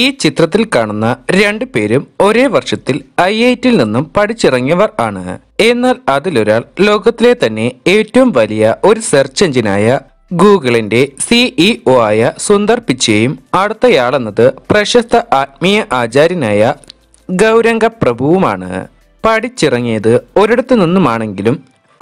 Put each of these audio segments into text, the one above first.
ഈ ചിത്രത്തിൽ കാണുന്ന രണ്ടു പേരും ഒരേ വർഷത്തിൽ ഐ ഐ ടിയിൽ നിന്നും പഠിച്ചിറങ്ങിയവർ ആണ് എന്നാൽ അതിലൊരാൾ ലോകത്തിലെ തന്നെ ഏറ്റവും വലിയ ഒരു സെർച്ച് എഞ്ചിനായ ഗൂഗിളിന്റെ സിഇഒ e ആയ സുന്ദർ പിച്ചയും അടുത്തയാളെന്നത് പ്രശസ്ത ആത്മീയ ആചാര്യനായ ഗൗരംഗ പ്രഭുവുമാണ് പഠിച്ചിറങ്ങിയത് ഒരിടത്തു നിന്നുമാണെങ്കിലും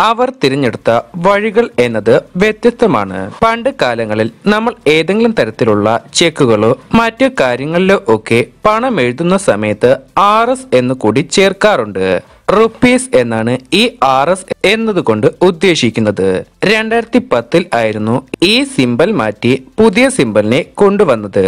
അവർ തിരഞ്ഞെടുത്ത വഴികൾ എന്നത് വ്യത്യസ്തമാണ് പണ്ട് കാലങ്ങളിൽ നമ്മൾ ഏതെങ്കിലും തരത്തിലുള്ള ചെക്കുകളോ മറ്റു കാര്യങ്ങളിലോ ഒക്കെ പണം എഴുതുന്ന സമയത്ത് ആർ എസ് എന്ന് കൂടി ചേർക്കാറുണ്ട് റുപ്പീസ് എന്നാണ് ഈ ആർ എസ് എന്നതുകൊണ്ട് ഉദ്ദേശിക്കുന്നത് രണ്ടായിരത്തി പത്തിൽ ആയിരുന്നു ഈ സിമ്പൽ മാറ്റി പുതിയ സിമ്പലിനെ കൊണ്ടുവന്നത്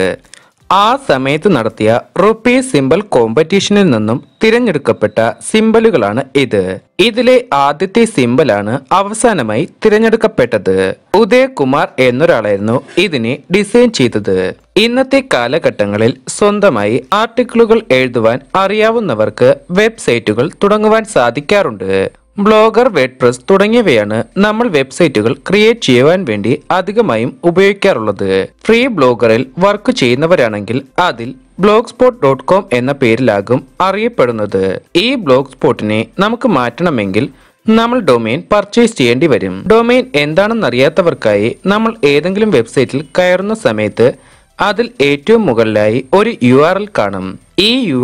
ആ സമയത്ത് നടത്തിയ റുപ്പി സിമ്പിൾ കോമ്പറ്റീഷനിൽ നിന്നും തിരഞ്ഞെടുക്കപ്പെട്ട സിമ്പിളുകളാണ് ഇത് ഇതിലെ ആദ്യത്തെ സിമ്പിളാണ് അവസാനമായി തിരഞ്ഞെടുക്കപ്പെട്ടത് ഉദയകുമാർ എന്നൊരാളായിരുന്നു ഇതിനെ ഡിസൈൻ ചെയ്തത് ഇന്നത്തെ കാലഘട്ടങ്ങളിൽ സ്വന്തമായി ആർട്ടിക്കിളുകൾ എഴുതുവാൻ അറിയാവുന്നവർക്ക് വെബ്സൈറ്റുകൾ തുടങ്ങുവാൻ സാധിക്കാറുണ്ട് ബ്ലോഗർ പ്രസ് തുടങ്ങിയവയാണ് നമ്മൾ വെബ്സൈറ്റുകൾ ക്രിയേറ്റ് ചെയ്യുവാൻ വേണ്ടി അധികമായും ഉപയോഗിക്കാറുള്ളത് ഫ്രീ ബ്ലോഗറിൽ വർക്ക് ചെയ്യുന്നവരാണെങ്കിൽ അതിൽ ബ്ലോഗ് സ്പോട്ട് ഡോട്ട് കോം എന്ന പേരിലാകും അറിയപ്പെടുന്നത് ഈ ബ്ലോഗ് സ്പോട്ടിനെ നമുക്ക് മാറ്റണമെങ്കിൽ നമ്മൾ ഡൊമൈൻ പർച്ചേസ് ചെയ്യേണ്ടി വരും എന്താണെന്ന് അറിയാത്തവർക്കായി നമ്മൾ ഏതെങ്കിലും വെബ്സൈറ്റിൽ കയറുന്ന സമയത്ത് അതിൽ ഏറ്റവും മുകളിലായി ഒരു യു കാണും ഈ യു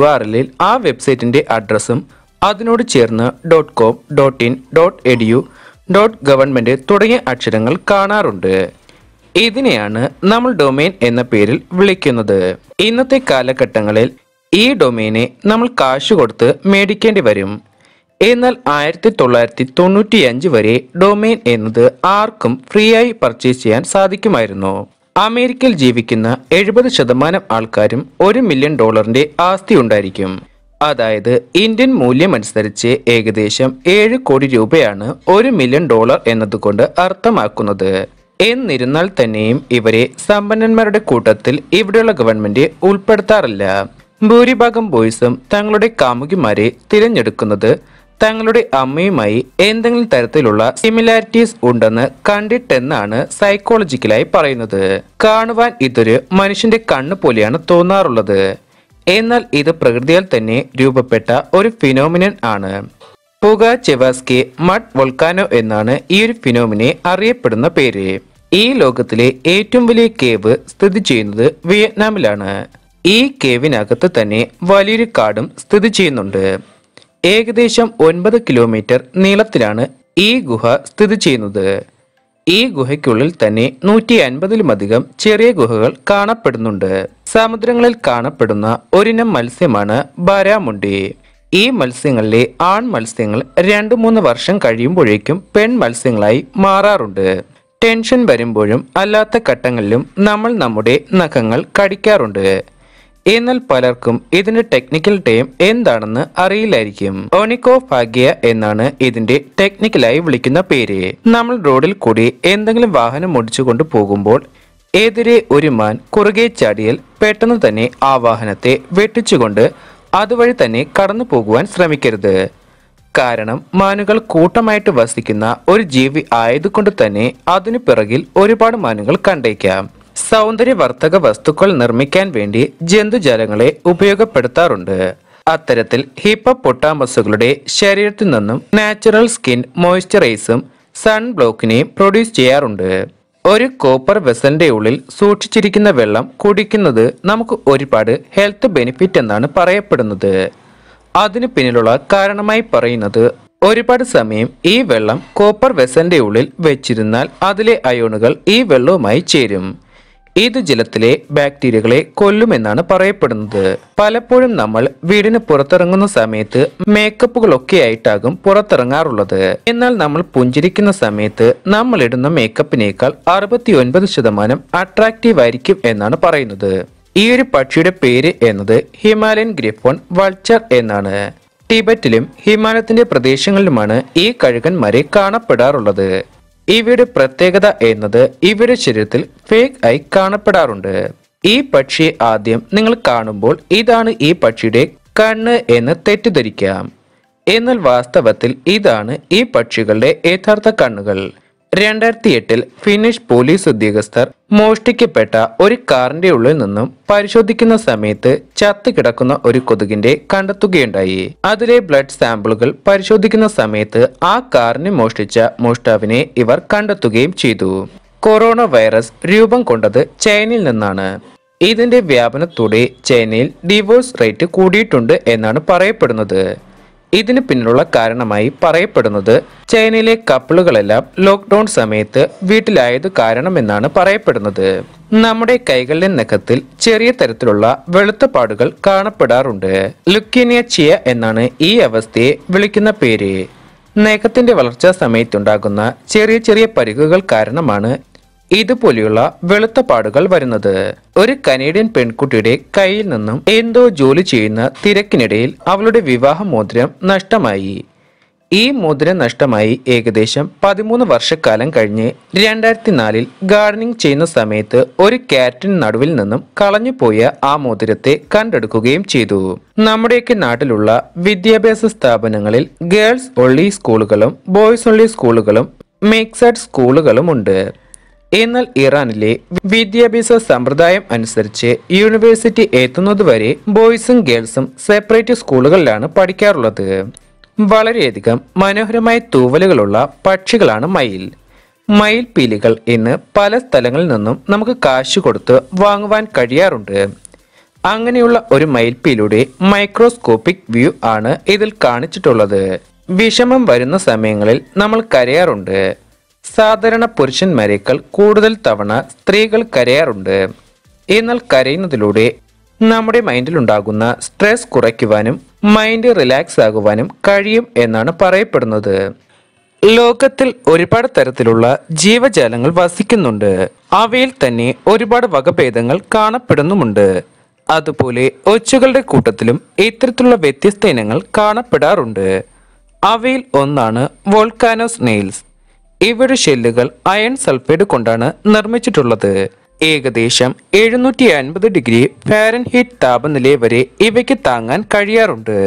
ആ വെബ്സൈറ്റിന്റെ അഡ്രസ്സും അതിനോട് ചേർന്ന് dot com dot in dot edu dot government തുടങ്ങിയ അക്ഷരങ്ങൾ കാണാറുണ്ട് ഇതിനെയാണ് നമ്മൾ ഡൊമൈൻ എന്ന പേരിൽ വിളിക്കുന്നത് ഇന്നത്തെ കാലഘട്ടങ്ങളിൽ ഈ ഡൊമൈനെ നമ്മൾ കാശ് കൊടുത്ത് മേടിക്കേണ്ടി വരും എന്നാൽ ആയിരത്തി തൊള്ളായിരത്തി അഞ്ച് വരെ ഡൊമൈൻ എന്നത് ആർക്കും ഫ്രീ ആയി പർച്ചേസ് ചെയ്യാൻ സാധിക്കുമായിരുന്നു അമേരിക്കയിൽ ജീവിക്കുന്ന എഴുപത് ശതമാനം ആൾക്കാരും ഒരു മില്യൺ ഡോളറിന്റെ ആസ്തി ഉണ്ടായിരിക്കും അതായത് ഇന്ത്യൻ മൂല്യമനുസരിച്ച് ഏകദേശം ഏഴ് കോടി രൂപയാണ് ഒരു മില്യൺ ഡോളർ എന്നതുകൊണ്ട് അർത്ഥമാക്കുന്നത് എന്നിരുന്നാൽ തന്നെയും ഇവരെ സമ്പന്നന്മാരുടെ കൂട്ടത്തിൽ ഇവിടെയുള്ള ഗവൺമെന്റ് ഉൾപ്പെടുത്താറില്ല ഭൂരിഭാഗം ബോയ്സും തങ്ങളുടെ കാമുകിമാരെ തിരഞ്ഞെടുക്കുന്നത് തങ്ങളുടെ അമ്മയുമായി എന്തെങ്കിലും തരത്തിലുള്ള സിമിലാരിറ്റീസ് ഉണ്ടെന്ന് കണ്ടിട്ടെന്നാണ് സൈക്കോളജിക്കലായി പറയുന്നത് കാണുവാൻ ഇതൊരു മനുഷ്യന്റെ കണ്ണ് പോലെയാണ് തോന്നാറുള്ളത് എന്നാൽ ഇത് പ്രകൃതിയാൽ തന്നെ രൂപപ്പെട്ട ഒരു ഫിനോമിനൻ ആണ് പുക ചെവാസ്കെ മഡ് വോൾക്കാനോ എന്നാണ് ഈ ഒരു ഫിനോമിനെ അറിയപ്പെടുന്ന പേര് ഈ ലോകത്തിലെ ഏറ്റവും വലിയ കേവ് സ്ഥിതി ചെയ്യുന്നത് വിയറ്റ്നാമിലാണ് ഈ കേവിനകത്ത് തന്നെ വലിയൊരു കാടും സ്ഥിതി ചെയ്യുന്നുണ്ട് ഏകദേശം ഒൻപത് കിലോമീറ്റർ നീളത്തിലാണ് ഈ ഗുഹ സ്ഥിതി ചെയ്യുന്നത് ഈ ഗുഹയ്ക്കുള്ളിൽ തന്നെ നൂറ്റി അൻപതിലുമധികം ചെറിയ ഗുഹകൾ കാണപ്പെടുന്നുണ്ട് സമുദ്രങ്ങളിൽ കാണപ്പെടുന്ന ഒരിനം മത്സ്യമാണ് ബാരാമുണ്ടി ഈ മത്സ്യങ്ങളിലെ ആൺ മത്സ്യങ്ങൾ രണ്ടു മൂന്ന് വർഷം കഴിയുമ്പോഴേക്കും പെൺ മത്സ്യങ്ങളായി മാറാറുണ്ട് ടെൻഷൻ വരുമ്പോഴും അല്ലാത്ത ഘട്ടങ്ങളിലും നമ്മൾ നമ്മുടെ നഖങ്ങൾ കടിക്കാറുണ്ട് എന്നാൽ പലർക്കും ഇതിന്റെ ടെക്നിക്കൽ ടേം എന്താണെന്ന് അറിയില്ലായിരിക്കും ഒണിക്കോ ഫാഗിയ എന്നാണ് ഇതിന്റെ ടെക്നിക്കലായി വിളിക്കുന്ന പേര് നമ്മൾ റോഡിൽ കൂടി എന്തെങ്കിലും വാഹനം ഓടിച്ചുകൊണ്ട് പോകുമ്പോൾ എതിരെ ഒരു മാൻ കുറുകെ ചാടിയാൽ പെട്ടെന്ന് തന്നെ ആ വാഹനത്തെ വെട്ടിച്ചുകൊണ്ട് അതുവഴി തന്നെ കടന്നു പോകുവാൻ ശ്രമിക്കരുത് കാരണം മാനുകൾ കൂട്ടമായിട്ട് വസിക്കുന്ന ഒരു ജീവി ആയതുകൊണ്ട് തന്നെ അതിനു പിറകിൽ ഒരുപാട് മാനുകൾ കണ്ടേക്കാം സൗന്ദര്യവർദ്ധക വസ്തുക്കൾ നിർമ്മിക്കാൻ വേണ്ടി ജന്തുജാലങ്ങളെ ഉപയോഗപ്പെടുത്താറുണ്ട് അത്തരത്തിൽ ഹിപ്പൊട്ടാമസുകളുടെ ശരീരത്തിൽ നിന്നും നാച്ചുറൽ സ്കിൻ മോയ്സ്ചറൈസും സൺ ബ്ലോക്കിനെയും പ്രൊഡ്യൂസ് ചെയ്യാറുണ്ട് ഒരു കോപ്പർ വെസന്റെ ഉള്ളിൽ സൂക്ഷിച്ചിരിക്കുന്ന വെള്ളം കുടിക്കുന്നത് നമുക്ക് ഒരുപാട് ഹെൽത്ത് ബെനിഫിറ്റ് എന്നാണ് പറയപ്പെടുന്നത് അതിനു പിന്നിലുള്ള കാരണമായി പറയുന്നത് ഒരുപാട് സമയം ഈ വെള്ളം കോപ്പർ വെസന്റെ ഉള്ളിൽ വെച്ചിരുന്നാൽ അതിലെ അയോണുകൾ ഈ വെള്ളവുമായി ചേരും ഇത് ജലത്തിലെ ബാക്ടീരിയകളെ കൊല്ലുമെന്നാണ് പറയപ്പെടുന്നത് പലപ്പോഴും നമ്മൾ വീടിന് പുറത്തിറങ്ങുന്ന സമയത്ത് മേക്കപ്പുകളൊക്കെ ആയിട്ടാകും പുറത്തിറങ്ങാറുള്ളത് എന്നാൽ നമ്മൾ പുഞ്ചിരിക്കുന്ന സമയത്ത് നമ്മൾ ഇടുന്ന മേക്കപ്പിനേക്കാൾ അറുപത്തി ഒൻപത് ശതമാനം അട്രാക്റ്റീവ് ആയിരിക്കും എന്നാണ് പറയുന്നത് ഈ ഒരു പക്ഷിയുടെ പേര് എന്നത് ഹിമാലയൻ ഗ്രിഫോൺ വൾച്ചർ എന്നാണ് ടിബറ്റിലും ഹിമാലയത്തിന്റെ പ്രദേശങ്ങളിലുമാണ് ഈ കഴുകന്മാരെ കാണപ്പെടാറുള്ളത് ഇവയുടെ പ്രത്യേകത എന്നത് ഇവയുടെ ശരീരത്തിൽ ഫേക്ക് ആയി കാണപ്പെടാറുണ്ട് ഈ പക്ഷിയെ ആദ്യം നിങ്ങൾ കാണുമ്പോൾ ഇതാണ് ഈ പക്ഷിയുടെ കണ്ണ് എന്ന് തെറ്റിദ്ധരിക്കാം എന്നാൽ വാസ്തവത്തിൽ ഇതാണ് ഈ പക്ഷികളുടെ യഥാർത്ഥ കണ്ണുകൾ രണ്ടായിരത്തി എട്ടിൽ ഫിനിഷ് പോലീസ് ഉദ്യോഗസ്ഥർ മോഷ്ടിക്കപ്പെട്ട ഒരു കാറിന്റെ ഉള്ളിൽ നിന്നും പരിശോധിക്കുന്ന സമയത്ത് ചത്തു കിടക്കുന്ന ഒരു കൊതുകിന്റെ കണ്ടെത്തുകയുണ്ടായി അതിലെ ബ്ലഡ് സാമ്പിളുകൾ പരിശോധിക്കുന്ന സമയത്ത് ആ കാറിനെ മോഷ്ടിച്ച മോഷ്ടാവിനെ ഇവർ കണ്ടെത്തുകയും ചെയ്തു കൊറോണ വൈറസ് രൂപം കൊണ്ടത് ചൈനയിൽ നിന്നാണ് ഇതിന്റെ വ്യാപനത്തോടെ ചൈനയിൽ ഡിവോഴ്സ് റേറ്റ് കൂടിയിട്ടുണ്ട് എന്നാണ് പറയപ്പെടുന്നത് ഇതിന് പിന്നിലുള്ള കാരണമായി പറയപ്പെടുന്നത് ചൈനയിലെ കപ്പിളുകളെല്ലാം ലോക്ക്ഡൌൺ സമയത്ത് വീട്ടിലായത് കാരണമെന്നാണ് പറയപ്പെടുന്നത് നമ്മുടെ കൈകളിലെ നഖത്തിൽ ചെറിയ തരത്തിലുള്ള വെളുത്ത പാടുകൾ കാണപ്പെടാറുണ്ട് ലുക്കിനിയ ചിയ എന്നാണ് ഈ അവസ്ഥയെ വിളിക്കുന്ന പേര് നഖത്തിന്റെ വളർച്ചാ സമയത്തുണ്ടാകുന്ന ചെറിയ ചെറിയ പരുകുകൾ കാരണമാണ് ഇതുപോലെയുള്ള വെളുത്ത പാടുകൾ വരുന്നത് ഒരു കനേഡിയൻ പെൺകുട്ടിയുടെ കയ്യിൽ നിന്നും എന്തോ ജോലി ചെയ്യുന്ന തിരക്കിനിടയിൽ അവളുടെ വിവാഹ മോതിരം നഷ്ടമായി ഈ മോതിരം നഷ്ടമായി ഏകദേശം പതിമൂന്ന് വർഷക്കാലം കഴിഞ്ഞ് രണ്ടായിരത്തി നാലിൽ ഗാർഡനിങ് ചെയ്യുന്ന സമയത്ത് ഒരു കാറ്റിന് നടുവിൽ നിന്നും കളഞ്ഞുപോയ ആ മോതിരത്തെ കണ്ടെടുക്കുകയും ചെയ്തു നമ്മുടെയൊക്കെ നാട്ടിലുള്ള വിദ്യാഭ്യാസ സ്ഥാപനങ്ങളിൽ ഗേൾസ് ഒള്ളി സ്കൂളുകളും ബോയ്സ് ഒള്ളി സ്കൂളുകളും മിക്സഡ് സ്കൂളുകളുമുണ്ട് എന്നാൽ ഇറാനിലെ വിദ്യാഭ്യാസ സമ്പ്രദായം അനുസരിച്ച് യൂണിവേഴ്സിറ്റി എത്തുന്നതുവരെ ബോയ്സും ഗേൾസും സെപ്പറേറ്റ് സ്കൂളുകളിലാണ് പഠിക്കാറുള്ളത് വളരെയധികം മനോഹരമായ തൂവലുകളുള്ള പക്ഷികളാണ് മയിൽ മയിൽ പീലികൾ ഇന്ന് പല സ്ഥലങ്ങളിൽ നിന്നും നമുക്ക് കാശ് കൊടുത്ത് വാങ്ങുവാൻ കഴിയാറുണ്ട് അങ്ങനെയുള്ള ഒരു മയിൽപ്പീലിയുടെ മൈക്രോസ്കോപ്പിക് വ്യൂ ആണ് ഇതിൽ കാണിച്ചിട്ടുള്ളത് വിഷമം വരുന്ന സമയങ്ങളിൽ നമ്മൾ കരയാറുണ്ട് സാധാരണ പുരുഷന്മാരെക്കാൾ കൂടുതൽ തവണ സ്ത്രീകൾ കരയാറുണ്ട് എന്നാൽ കരയുന്നതിലൂടെ നമ്മുടെ മൈൻഡിലുണ്ടാകുന്ന സ്ട്രെസ് കുറയ്ക്കുവാനും മൈൻഡ് റിലാക്സ് ആകുവാനും കഴിയും എന്നാണ് പറയപ്പെടുന്നത് ലോകത്തിൽ ഒരുപാട് തരത്തിലുള്ള ജീവജാലങ്ങൾ വസിക്കുന്നുണ്ട് അവയിൽ തന്നെ ഒരുപാട് വകഭേദങ്ങൾ കാണപ്പെടുന്നുമുണ്ട് അതുപോലെ ഒച്ചുകളുടെ കൂട്ടത്തിലും ഇത്തരത്തിലുള്ള വ്യത്യസ്ത ഇനങ്ങൾ കാണപ്പെടാറുണ്ട് അവയിൽ ഒന്നാണ് വോൾക്കാനോസ് നെയിൽസ് ഇവയുടെ ഷെല്ലുകൾ അയൺ സൾഫൈഡ് കൊണ്ടാണ് നിർമ്മിച്ചിട്ടുള്ളത് ഏകദേശം എഴുന്നൂറ്റി അൻപത് ഡിഗ്രി ഫാരൻഹീറ്റ് താപനില വരെ ഇവയ്ക്ക് താങ്ങാൻ കഴിയാറുണ്ട്